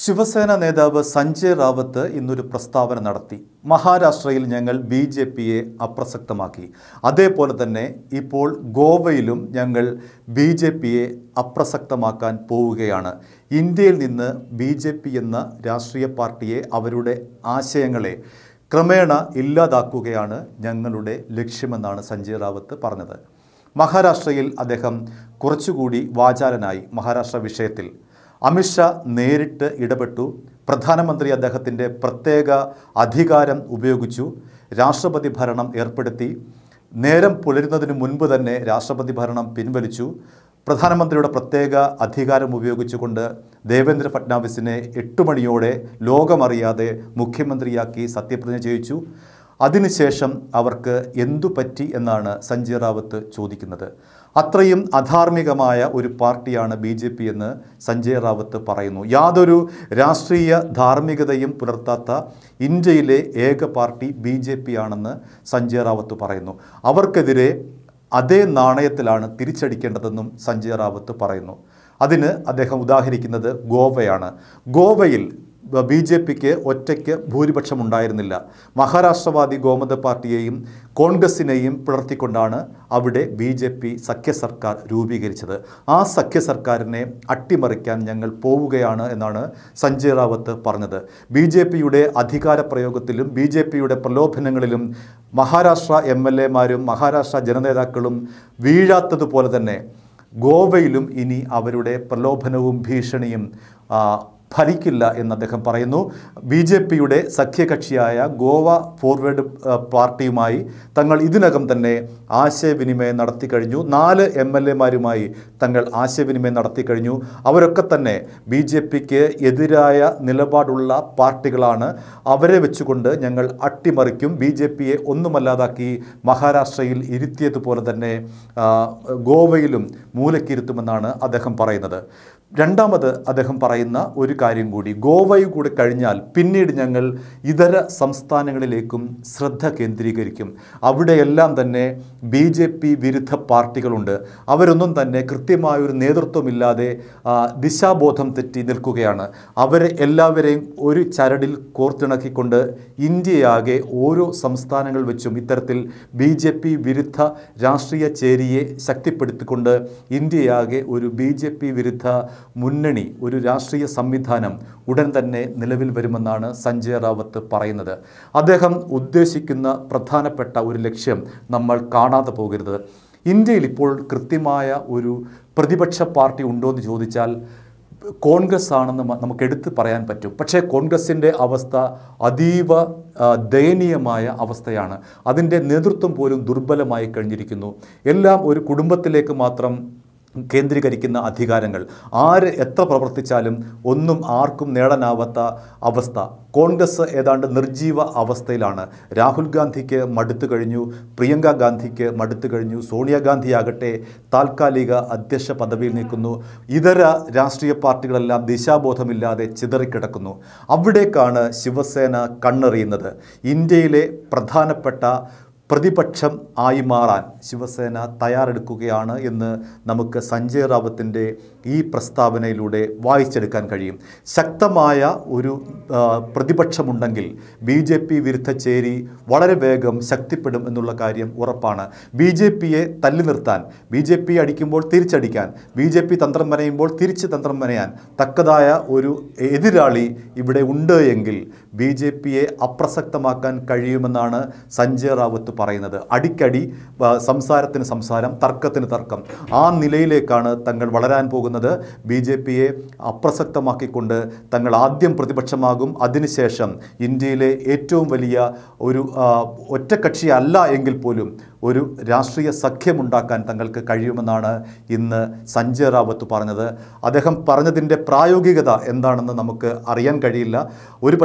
ശിവസേന നേതാവ് സഞ്ജയ് റാവത്ത് ഇന്നൊരു പ്രസ്താവന നടത്തി മഹാരാഷ്ട്രയിൽ ഞങ്ങൾ ബി ജെ പിയെ അപ്രസക്തമാക്കി അതേപോലെ തന്നെ ഇപ്പോൾ ഗോവയിലും ഞങ്ങൾ ബി ജെ പിയെ അപ്രസക്തമാക്കാൻ പോവുകയാണ് ഇന്ത്യയിൽ നിന്ന് ബി ജെ പി എന്ന രാഷ്ട്രീയ പാർട്ടിയെ അവരുടെ ആശയങ്ങളെ ക്രമേണ ഇല്ലാതാക്കുകയാണ് ഞങ്ങളുടെ ലക്ഷ്യമെന്നാണ് സഞ്ജയ് റാവത്ത് പറഞ്ഞത് മഹാരാഷ്ട്രയിൽ അദ്ദേഹം കുറച്ചുകൂടി വാചാലനായി മഹാരാഷ്ട്ര വിഷയത്തിൽ അമിത്ഷാ നേരിട്ട് ഇടപെട്ടു പ്രധാനമന്ത്രി അദ്ദേഹത്തിൻ്റെ പ്രത്യേക അധികാരം ഉപയോഗിച്ചു രാഷ്ട്രപതി ഭരണം ഏർപ്പെടുത്തി നേരം പുലരുന്നതിന് മുൻപ് തന്നെ രാഷ്ട്രപതി ഭരണം പിൻവലിച്ചു പ്രധാനമന്ത്രിയുടെ പ്രത്യേക അധികാരം ഉപയോഗിച്ചുകൊണ്ട് ദേവേന്ദ്ര ഫട്നാവിസിനെ എട്ട് മണിയോടെ ലോകമറിയാതെ മുഖ്യമന്ത്രിയാക്കി സത്യപ്രതിജ്ഞ ചെയ്യിച്ചു അതിനുശേഷം അവർക്ക് എന്തു പറ്റി എന്നാണ് സഞ്ജയ് റാവത്ത് ചോദിക്കുന്നത് അത്രയും അധാർമികമായ ഒരു പാർട്ടിയാണ് ബി ജെ പി എന്ന് സഞ്ജയ് റാവത്ത് പറയുന്നു യാതൊരു രാഷ്ട്രീയ ധാർമ്മികതയും പുലർത്താത്ത ഇന്ത്യയിലെ ഏക പാർട്ടി ബി ജെ പി ആണെന്ന് സഞ്ജയ് റാവത്ത് പറയുന്നു അവർക്കെതിരെ അതേ നാണയത്തിലാണ് തിരിച്ചടിക്കേണ്ടതെന്നും സഞ്ജയ് റാവത്ത് പറയുന്നു അതിന് അദ്ദേഹം ഉദാഹരിക്കുന്നത് ഗോവയാണ് ഗോവയിൽ ബി ജെ പിക്ക് ഒറ്റയ്ക്ക് ഉണ്ടായിരുന്നില്ല മഹാരാഷ്ട്രവാദി ഗോമത പാർട്ടിയെയും കോൺഗ്രസിനെയും പിളർത്തിക്കൊണ്ടാണ് അവിടെ ബി ജെ പി സഖ്യസർക്കാർ സർക്കാർ രൂപീകരിച്ചത് ആ സഖ്യ സർക്കാരിനെ അട്ടിമറിക്കാൻ ഞങ്ങൾ പോവുകയാണ് എന്നാണ് സഞ്ജയ് റാവത്ത് പറഞ്ഞത് ബി ജെ പിയുടെ അധികാര പ്രയോഗത്തിലും ബി ജെ പിയുടെ പ്രലോഭനങ്ങളിലും മഹാരാഷ്ട്ര എം എൽ എമാരും മഹാരാഷ്ട്ര ജനനേതാക്കളും വീഴാത്തതുപോലെ തന്നെ ഗോവയിലും ഇനി അവരുടെ പ്രലോഭനവും ഭീഷണിയും ഭരിക്കില്ല എന്ന് അദ്ദേഹം പറയുന്നു ബി ജെ പിയുടെ സഖ്യകക്ഷിയായ ഗോവ ഫോർവേഡ് പാർട്ടിയുമായി തങ്ങൾ ഇതിനകം തന്നെ ആശയവിനിമയം നടത്തി കഴിഞ്ഞു നാല് എം എൽ എമാരുമായി തങ്ങൾ ആശയവിനിമയം നടത്തി കഴിഞ്ഞു അവരൊക്കെ തന്നെ ബി ജെ പിക്ക് എതിരായ നിലപാടുള്ള പാർട്ടികളാണ് അവരെ വെച്ചുകൊണ്ട് ഞങ്ങൾ അട്ടിമറിക്കും ബി ജെ പിയെ ഒന്നുമല്ലാതാക്കി മഹാരാഷ്ട്രയിൽ ഇരുത്തിയതുപോലെ തന്നെ ഗോവയിലും മൂലക്കിരുത്തുമെന്നാണ് അദ്ദേഹം പറയുന്നത് രണ്ടാമത് അദ്ദേഹം പറയുന്ന ഒരു കാര്യം കൂടി ഗോവയിൽ കൂടി കഴിഞ്ഞാൽ പിന്നീട് ഞങ്ങൾ ഇതര സംസ്ഥാനങ്ങളിലേക്കും ശ്രദ്ധ കേന്ദ്രീകരിക്കും അവിടെയെല്ലാം തന്നെ ബി ജെ പി വിരുദ്ധ പാർട്ടികളുണ്ട് അവരൊന്നും തന്നെ കൃത്യമായൊരു നേതൃത്വമില്ലാതെ ദിശാബോധം തെറ്റി നിൽക്കുകയാണ് അവരെ എല്ലാവരെയും ഒരു ചരടിൽ കോർത്തിണക്കിക്കൊണ്ട് ഇന്ത്യയാകെ ഓരോ സംസ്ഥാനങ്ങൾ വെച്ചും ഇത്തരത്തിൽ ബി ജെ പി വിരുദ്ധ രാഷ്ട്രീയ ചേരിയെ ശക്തിപ്പെടുത്തിക്കൊണ്ട് ഇന്ത്യയാകെ ഒരു ബി ജെ പി വിരുദ്ധ മുന്നണി ഒരു രാഷ്ട്രീയ സംവിധാനം ഉടൻ തന്നെ നിലവിൽ വരുമെന്നാണ് സഞ്ജയ് റാവത്ത് പറയുന്നത് അദ്ദേഹം ഉദ്ദേശിക്കുന്ന പ്രധാനപ്പെട്ട ഒരു ലക്ഷ്യം നമ്മൾ കാണാതെ പോകരുത് ഇന്ത്യയിൽ ഇപ്പോൾ കൃത്യമായ ഒരു പ്രതിപക്ഷ പാർട്ടി ഉണ്ടോ എന്ന് ചോദിച്ചാൽ കോൺഗ്രസ് ആണെന്ന് നമുക്ക് എടുത്തു പറയാൻ പറ്റും പക്ഷേ കോൺഗ്രസിൻ്റെ അവസ്ഥ അതീവ ദയനീയമായ അവസ്ഥയാണ് അതിൻ്റെ നേതൃത്വം പോലും ദുർബലമായി കഴിഞ്ഞിരിക്കുന്നു എല്ലാം ഒരു കുടുംബത്തിലേക്ക് മാത്രം കേന്ദ്രീകരിക്കുന്ന അധികാരങ്ങൾ ആര് എത്ര പ്രവർത്തിച്ചാലും ഒന്നും ആർക്കും നേടാനാവാത്ത അവസ്ഥ കോൺഗ്രസ് ഏതാണ്ട് നിർജീവ അവസ്ഥയിലാണ് രാഹുൽ ഗാന്ധിക്ക് മടുത്തു കഴിഞ്ഞു പ്രിയങ്ക ഗാന്ധിക്ക് മടുത്തു കഴിഞ്ഞു സോണിയാഗാന്ധിയാകട്ടെ താൽക്കാലിക അധ്യക്ഷ പദവിയിൽ നിൽക്കുന്നു ഇതര രാഷ്ട്രീയ പാർട്ടികളെല്ലാം ദിശാബോധമില്ലാതെ ചിതറിക്കിടക്കുന്നു അവിടേക്കാണ് ശിവസേന കണ്ണെറിയുന്നത് ഇന്ത്യയിലെ പ്രധാനപ്പെട്ട പ്രതിപക്ഷം ആയി മാറാൻ ശിവസേന തയ്യാറെടുക്കുകയാണ് എന്ന് നമുക്ക് സഞ്ജയ് റാവത്തിൻ്റെ ഈ പ്രസ്താവനയിലൂടെ വായിച്ചെടുക്കാൻ കഴിയും ശക്തമായ ഒരു പ്രതിപക്ഷമുണ്ടെങ്കിൽ ബി ജെ പി വിരുദ്ധ ചേരി വളരെ വേഗം ശക്തിപ്പെടും എന്നുള്ള കാര്യം ഉറപ്പാണ് ബി ജെ പിയെ തല്ലി നിർത്താൻ ബി ജെ പി അടിക്കുമ്പോൾ തിരിച്ചടിക്കാൻ ബി ജെ പി തന്ത്രം മനയുമ്പോൾ തിരിച്ച് തന്ത്രം മനയാൻ തക്കതായ ഒരു എതിരാളി ഇവിടെ ഉണ്ട് എങ്കിൽ ബി ജെ പിയെ അപ്രസക്തമാക്കാൻ കഴിയുമെന്നാണ് സഞ്ജയ് റാവത്ത് പറയുന്നത് അടിക്കടി സംസാരത്തിന് സംസാരം തർക്കത്തിന് തർക്കം ആ നിലയിലേക്കാണ് തങ്ങൾ വളരാൻ പോകുന്നത് ബി ജെ പിയെ അപ്രസക്തമാക്കിക്കൊണ്ട് തങ്ങൾ ആദ്യം പ്രതിപക്ഷമാകും അതിനുശേഷം ഇന്ത്യയിലെ ഏറ്റവും വലിയ ഒരു ഒറ്റക്കക്ഷിയല്ല എങ്കിൽ പോലും ഒരു രാഷ്ട്രീയ സഖ്യമുണ്ടാക്കാൻ തങ്ങൾക്ക് കഴിയുമെന്നാണ് ഇന്ന് സഞ്ജയ് റാവത്ത് പറഞ്ഞത് അദ്ദേഹം പറഞ്ഞതിൻ്റെ പ്രായോഗികത എന്താണെന്ന് നമുക്ക് അറിയാൻ കഴിയില്ല ഒരു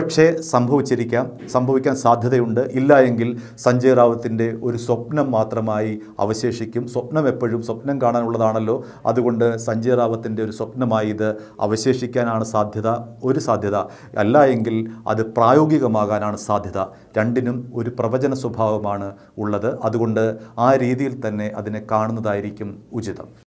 സംഭവിച്ചിരിക്കാം സംഭവിക്കാൻ സാധ്യതയുണ്ട് ഇല്ല എങ്കിൽ സഞ്ജയ് റാവത്ത് ഭാരതത്തിൻ്റെ ഒരു സ്വപ്നം മാത്രമായി അവശേഷിക്കും സ്വപ്നം എപ്പോഴും സ്വപ്നം കാണാനുള്ളതാണല്ലോ അതുകൊണ്ട് സഞ്ജയ് റാവത്തിൻ്റെ ഒരു സ്വപ്നമായി ഇത് അവശേഷിക്കാനാണ് സാധ്യത ഒരു സാധ്യത അല്ല എങ്കിൽ അത് പ്രായോഗികമാകാനാണ് സാധ്യത രണ്ടിനും ഒരു പ്രവചന സ്വഭാവമാണ് ഉള്ളത് അതുകൊണ്ട് ആ രീതിയിൽ തന്നെ അതിനെ കാണുന്നതായിരിക്കും ഉചിതം